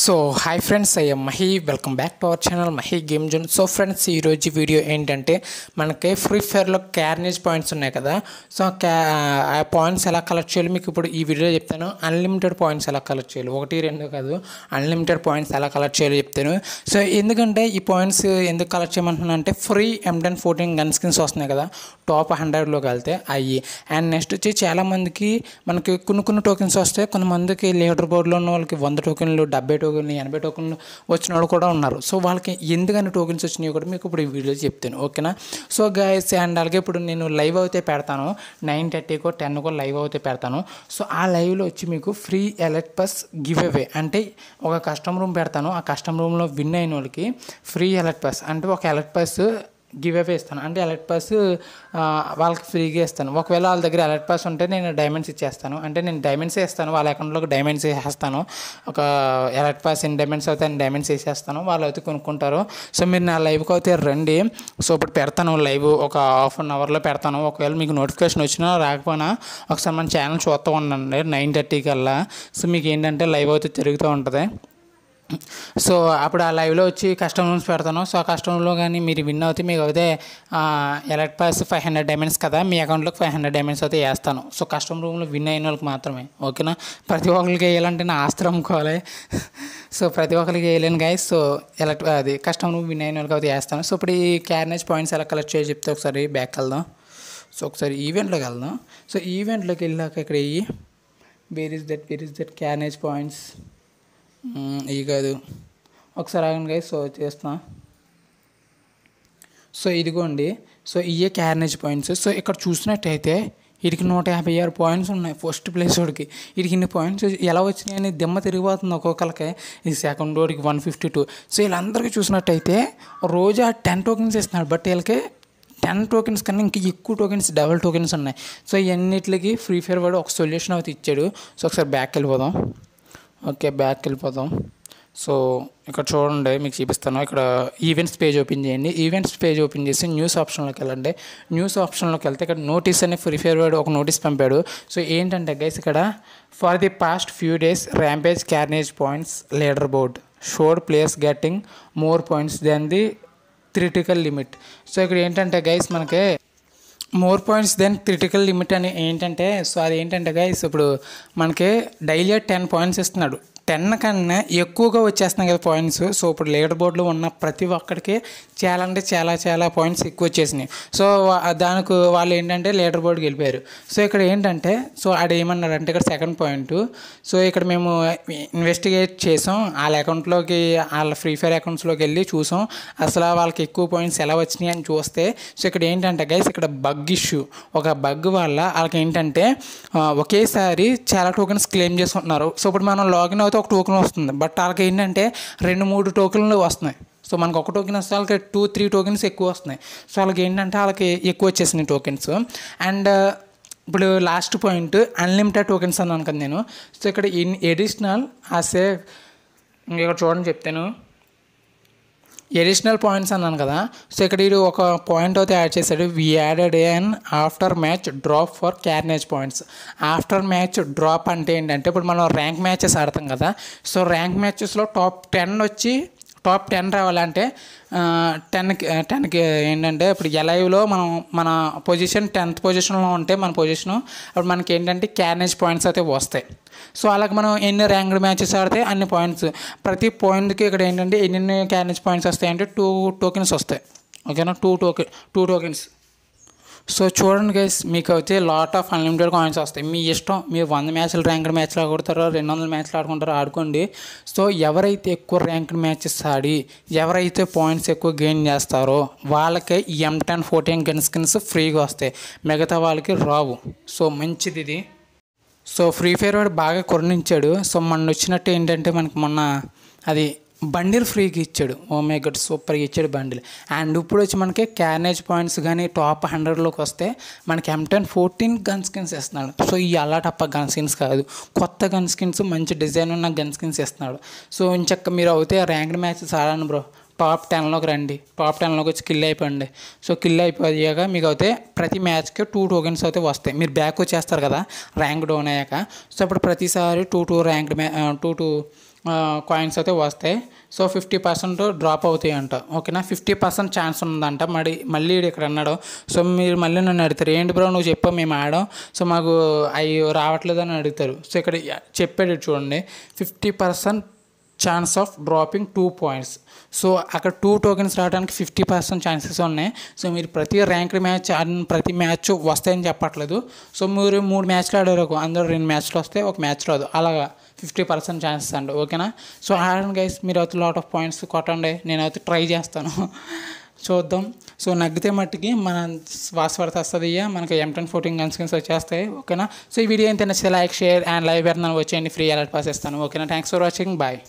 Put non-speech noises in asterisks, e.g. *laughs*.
so hi friends I'm Mahi welcome back to our channel Mahi game zone so friends ఈరోజు video ఏంటంటే మనకి free ఫైర్లో క్యార్నేజ్ points ఉన్నాయి కదా so ఆ పాయింట్స్ ఎలా కలెక్ట్ చేయాలి మీకు ఇప్పుడు ఈ వీడియో చెప్తాను అన్లిమిటెడ్ పాయింట్స్ ఎలా కలెక్ట్ చేయాలి ఒకటి రెండు కాదు అన్లిమిటెడ్ పాయింట్స్ ఎలా కలెక్ట్ చేయాలో చెప్తాను సో ఎందుకంటే ఈ పాయింట్స్ ఎందుకు కలెక్ట్ చేయమంటున్నాను అంటే free M ten fourteen gun skins వస్తున్నాయి కదా టాప్ హండ్రెడ్లోకి వెళ్తే అయ్యి అండ్ నెక్స్ట్ వచ్చి చాలామందికి మనకి కొన్ని కొన్ని టోకెన్స్ వస్తాయి కొంతమందికి లీడర్ బోర్డులో ఉన్న వాళ్ళకి వంద టోకెన్లు డెబ్బై టోకెన్లు ఎనభై టోకెన్లు వచ్చిన వాళ్ళు కూడా ఉన్నారు సో వాళ్ళకి ఎందుకని టోకెన్స్ వచ్చినాయో కూడా మీకు ఇప్పుడు ఈ వీడియో చెప్తాను ఓకేనా సో గాయస్ అండ్ అలాగే ఇప్పుడు నేను లైవ్ అయితే పెడతాను నైన్ థర్టీకో టెన్కో లైవ్ అయితే పెడతాను సో ఆ లైవ్లో వచ్చి మీకు free elite pass giveaway అంటే ఒక కస్టమ్ రూమ్ పెడతాను ఆ కస్టమ్ రూమ్లో విన్ అయిన వాళ్ళకి ఫ్రీ ఎలర్ట్ పస్ అంటే ఒక ఎలర్ట్ పస్ గివ్ అవే ఇస్తాను అంటే అలర్ట్ పాస్ వాళ్ళకి ఫ్రీగా ఇస్తాను ఒకవేళ వాళ్ళ దగ్గర అలర్ట్ పాస్ ఉంటే నేను డైమండ్స్ ఇచ్చేస్తాను అంటే నేను డైమండ్స్ వేస్తాను వాళ్ళ అకౌంట్లోకి డైమండ్స్ వేసేస్తాను ఒక అలర్ట్ పాస్ ఎన్ని డైమండ్స్ అవుతాయి ఎన్ని డైమండ్స్ వేసేస్తాను వాళ్ళు అయితే కొనుక్కుంటారు సో మీరు నా లైవ్కి అయితే రండి సో ఇప్పుడు పెడతాను లైవ్ ఒక హాఫ్ అన్ అవర్లో పెడతాను ఒకవేళ మీకు నోటిఫికేషన్ వచ్చినా రాకపోయినా ఒకసారి మన ఛానల్ చూస్తూ ఉండండి నైన్ థర్టీ కల్లా సో మీకు ఏంటంటే లైవ్ అయితే తిరుగుతూ ఉంటుంది సో అప్పుడు ఆ లైవ్లో వచ్చి కస్టమ్ రూమ్స్ పెడతాను సో ఆ రూమ్లో కానీ మీరు విన్ అవుతే మీకు అయితే elite pass five hundred diamonds కదా మీ అకౌంట్లోకి ఫైవ్ హండ్రెడ్ డైమండ్స్ అయితే వేస్తాను సో కస్టమ్ రూమ్లో విన్ అయిన వాళ్ళకి మాత్రమే ఓకేనా ప్రతి ఒక్కరికి వేయాలంటే నా ఆస్తి అమ్ముకోవాలి సో ప్రతి ఒక్కరికి వేయలేను గాయస్ సో ఎలక్ట్ అది కస్టమ్ రూమ్ విన్ అయిన వాళ్ళకి అయితే వేస్తాను సో ఇప్పుడు ఈ క్యారినేజ్ పాయింట్స్ ఎలా కలెక్ట్ చేసి చెప్తే ఒకసారి బ్యాక్ వెళ్దాం సో ఒకసారి ఈవెంట్లోకి వెళ్దాం సో ఈవెంట్లోకి వెళ్ళాక ఇక్కడ వేయి where is that where is that carnage points ఇవి కాదు ఒకసారి ఆగండి గైస్ సో చేస్తా సో ఇదిగోండి సో ఇవే క్యారనేజ్ పాయింట్స్ సో ఇక్కడ చూసినట్టయితే వీడికి నూట యాభై ఆరు పాయింట్స్ ఉన్నాయి ఫస్ట్ ప్లేస్ వాడికి వీడికి ఇన్ని పాయింట్స్ ఎలా వచ్చినాయని దిమ్మ తిరిగిపోతుంది ఒక్కొక్కరికి ఈ సెకండ్ వాడికి వన్ ఫిఫ్టీ టూ సో వీళ్ళందరికీ చూసినట్టయితే రోజు ఆ టెన్ టోకెన్స్ ఇస్తున్నాడు బట్ వీళ్ళకి టెన్ టోకెన్స్ కన్నా ఇంకా ఎక్కువ టోకెన్స్ డబల్ టోకెన్స్ ఉన్నాయి సో ఇవన్నిటికి ఫ్రీ ఫైర్ వాడు ఒక సొల్యూషన్ అయితే ఇచ్చాడు సో ఒకసారి బ్యాక్ వెళ్ళిపోదాం ఓకే బ్యాక్ వెళ్ళిపోదాం సో ఇక్కడ చూడండి మీకు చూపిస్తాను ఇక్కడ ఈవెంట్స్ పేజ్ ఓపెన్ చేయండి ఈవెంట్స్ పేజ్ ఓపెన్ చేసి న్యూస్ ఆప్షన్లోకి వెళ్ళండి న్యూస్ ఆప్షన్లోకి వెళ్తే ఇక్కడ నోటీస్ అనే ఫ్రీ ఫైర్ వాడు ఒక నోటీస్ పంపాడు సో ఏంటంటే గైస్ ఇక్కడ for the past few days rampage carnage points leaderboard shore place getting more points than the critical limit so ఇక్కడ ఏంటంటే గైస్ మనకి more points than critical limit అని ఏంటంటే సో అది ఏంటంటే ఇప్పుడు మనకి డైలీ టెన్ పాయింట్స్ ఇస్తున్నాడు టెన్ కన్నా ఎక్కువగా వచ్చేస్తున్నాయి కదా పాయింట్స్ సో ఇప్పుడు లీడర్ బోర్డులో ఉన్న ప్రతి ఒక్కడికి చాలా అంటే చాలా చాలా పాయింట్స్ ఎక్కువ వచ్చేసినాయి సో దానికి వాళ్ళు ఏంటంటే లీడర్ బోర్డుకి వెళ్ళిపోయారు సో ఇక్కడ ఏంటంటే సో ఆడ ఏమన్నారంటే ఇక్కడ సెకండ్ పాయింట్ సో ఇక్కడ మేము ఇన్వెస్టిగేట్ చేసాం వాళ్ళ అకౌంట్లోకి వాళ్ళ ఫ్రీ ఫైర్ అకౌంట్స్లోకి వెళ్ళి చూసాం అసలు వాళ్ళకి ఎక్కువ పాయింట్స్ ఎలా వచ్చినాయి అని చూస్తే సో ఇక్కడ ఏంటంటే గైస్ ఇక్కడ బగ్ ఇష్యూ ఒక బగ్ వల్ల వాళ్ళకి ఏంటంటే ఒకేసారి చాలా టోకెన్స్ క్లెయిమ్ చేసుకుంటున్నారు సో ఇప్పుడు మనం లాగిన్ అవుతాం ఒక టోకెన్ వస్తుంది బట్ వాళ్ళకి ఏంటంటే రెండు మూడు టోకెన్లు వస్తున్నాయి సో మనకు ఒక టోకెన్ వస్తే వాళ్ళకి టూ త్రీ టోకెన్స్ ఎక్కువ వస్తున్నాయి సో వాళ్ళకి ఏంటంటే వాళ్ళకి ఎక్కువ వచ్చేసినాయి టోకెన్స్ అండ్ uh, ఇప్పుడు లాస్ట్ పాయింట్ అన్లిమిటెడ్ టోకెన్స్ అన్నాను కదా నేను సో ఇక్కడ ఇన్ ఎడిషనల్ ఆ ఏ ఇక్కడ చూడండి చెప్తాను ఎడిషనల్ పాయింట్స్ అన్నాను కదా సో ఇక్కడ వీడు ఒక పాయింట్ అయితే యాడ్ చేశాడు we added an after match drop for carnage points after match drop అంటే ఏంటంటే ఇప్పుడు మనం ర్యాంక్ మ్యాచెస్ ఆడతాం కదా సో ర్యాంక్ మ్యాచెస్లో టాప్ టెన్ వచ్చి టాప్ టెన్ రావాలంటే టెన్ టెన్కి ఏంటంటే ఇప్పుడు ఎలైవ్లో మనం మన పొజిషన్ టెన్త్ పొజిషన్లో ఉంటే మన పొజిషను అప్పుడు మనకి ఏంటంటే క్యారేజ్ పాయింట్స్ అయితే వస్తాయి సో అలాగే మనం ఎన్ని ర్యాంక్డ్ మ్యాచెస్ ఆడితే అన్ని పాయింట్స్ ప్రతి పాయింట్కి ఇక్కడ ఏంటంటే ఎన్ని క్యారేజ్ పాయింట్స్ వస్తాయి అంటే టూ టోకెన్స్ వస్తాయి ఓకేనా two token two tokens so చూడండి గైస్ మీకు అయితే లాట్ ఆఫ్ అన్లిమిటెడ్ కాయిన్స్ వస్తాయి మీ ఇష్టం మీరు వంద మ్యాచ్లు ర్యాంక్డ్ మ్యాచ్లు ఆడుకుంటారో రెండు వందల మ్యాచ్లు ఆడుకుంటారో ఆడుకోండి సో ఎవరైతే ఎక్కువ ర్యాంక్డ్ మ్యాచెస్ ఆడి ఎవరైతే పాయింట్స్ ఎక్కువ గెయిన్ చేస్తారో వాళ్ళకి M ten fourteen gun skins ఫ్రీగా వస్తాయి మిగతా వాళ్ళకి రావు సో మంచిది ఇది సో ఫ్రీ ఫైర్ వాడు బాగా కొరణించాడు సో మొన్న వచ్చినట్టు ఏంటంటే మనకు మొన్న అది బండిల్ ఫ్రీగా ఇచ్చాడు ఓమే గడ్ సూపర్గా ఇచ్చాడు బండిల్ అండ్ ఇప్పుడు వచ్చి మనకి క్యారేజ్ పాయింట్స్ కానీ టాప్ హండ్రెడ్లోకి వస్తే మనకి ఎంటెన్ ఫోర్టీన్ గన్ స్కిన్స్ ఇస్తున్నాడు సో ఈ టప్ప గన్ స్కిన్స్ కాదు కొత్త గన్ స్కిన్స్ మంచి డిజైన్ ఉన్న గన్ స్కిన్స్ ఇస్తున్నాడు సో ఇంచక్క మీరు అవుతే ర్యాంక్డ్ మ్యాచెస్ ఆడాను బ్రో టాప్ టెన్లోకి రండి టాప్ టెన్లోకి వచ్చి కిల్ అయిపోండి సో కిల్ అయిపోయాక మీకు అయితే ప్రతి మ్యాచ్కి టూ టోకెన్స్ అయితే వస్తాయి మీరు బ్యాక్ వచ్చేస్తారు కదా ర్యాంక్ డౌన్ అయ్యాక సో అప్పుడు ప్రతిసారి టూ టూ ర్యాంక్డ్ మ్యా టూ టూ కాయిన్స్ అయితే వస్తాయి సో ఫిఫ్టీ పర్సెంట్ డ్రాప్ అవుతాయి అంట ఓకేనా ఫిఫ్టీ పర్సెంట్ ఛాన్స్ ఉందంట మరి మళ్ళీ ఇక్కడ అన్నాడు సో మీరు మళ్ళీ నన్ను అడుగుతారు ఏంటి బ్రో నువ్వు చెప్పావు మేము ఆడాం సో మాకు అవి రావట్లేదని అడుగుతారు సో ఇక్కడ చెప్పాడు చూడండి fifty percent chance of dropping two points so అక్కడ టూ టోకెన్స్ రావడానికి ఫిఫ్టీ పర్సెంట్ ఛాన్సెస్ ఉన్నాయి సో మీరు ప్రతి ర్యాంక్ మ్యాచ్ ప్రతి మ్యాచ్ వస్తాయని చెప్పట్లేదు సో మీరు మూడు మ్యాచ్లు ఆడారు అందరూ రెండు మ్యాచ్లు వస్తే ఒక మ్యాచ్ రాదు అలాగా ఫిఫ్టీ పర్సెంట్ ఛాన్సెస్ అండి ఓకేనా సో ఆడండి గైస్ మీరు అయితే లాట్ ఆఫ్ పాయింట్స్ కొట్టండి నేనైతే ట్రై చేస్తాను *laughs* చూద్దాం సో నగ్గితే మట్టికి మన వాస్వర్త వస్తుంది మనకి ఎం టెన్ ఫోర్టీన్ గన్స్ వచ్చేస్తాయి ఓకేనా సో ఈ వీడియో ఎంత నచ్చితే లైక్ షేర్ అండ్ లైవ్ పెడతాను వచ్చేయండి ఫ్రీ అలర్ట్ పాస్ ఇస్తాను ఓకేనా థ్యాంక్స్ ఫర్ వాచింగ్ బాయ్